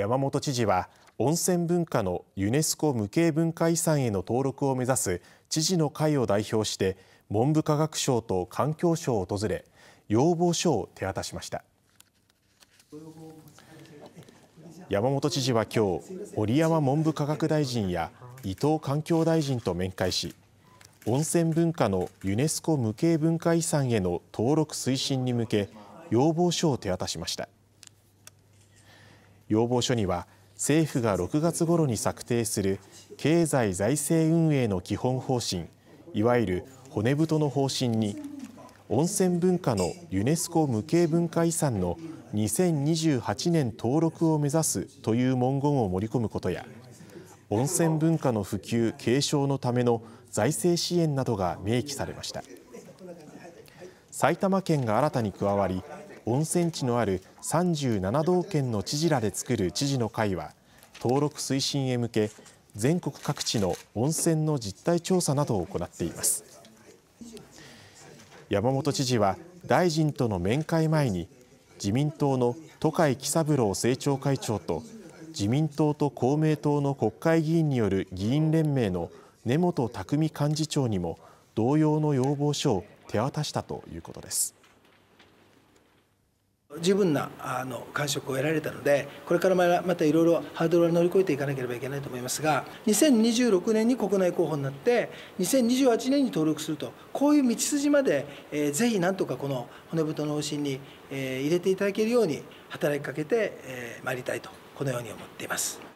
山本知事は温泉文化のユネスコ無形文化遺産への登録を目指す知事の会を代表して文部科学省と環境省を訪れ要望書を手渡しました山本知事は今日堀山文部科学大臣や伊藤環境大臣と面会し温泉文化のユネスコ無形文化遺産への登録推進に向け要望書を手渡しました。要望書には政府が6月ごろに策定する経済財政運営の基本方針いわゆる骨太の方針に温泉文化のユネスコ無形文化遺産の2028年登録を目指すという文言を盛り込むことや温泉文化の普及継承のための財政支援などが明記されました埼玉県が新たに加わり温泉地のある37道県の知事らで作る知事の会は登録推進へ向け全国各地の温泉の実態調査などを行っています山本知事は大臣との面会前に自民党の都会喜三郎政調会長と自民党と公明党の国会議員による議員連盟の根本匠幹事長にも同様の要望書を手渡したということです。十分なあの感触を得られたのでこれからまたいろいろハードルを乗り越えていかなければいけないと思いますが2026年に国内候補になって2028年に登録するとこういう道筋まで、えー、ぜひなんとかこの骨太の方針に、えー、入れていただけるように働きかけてまい、えー、りたいとこのように思っています。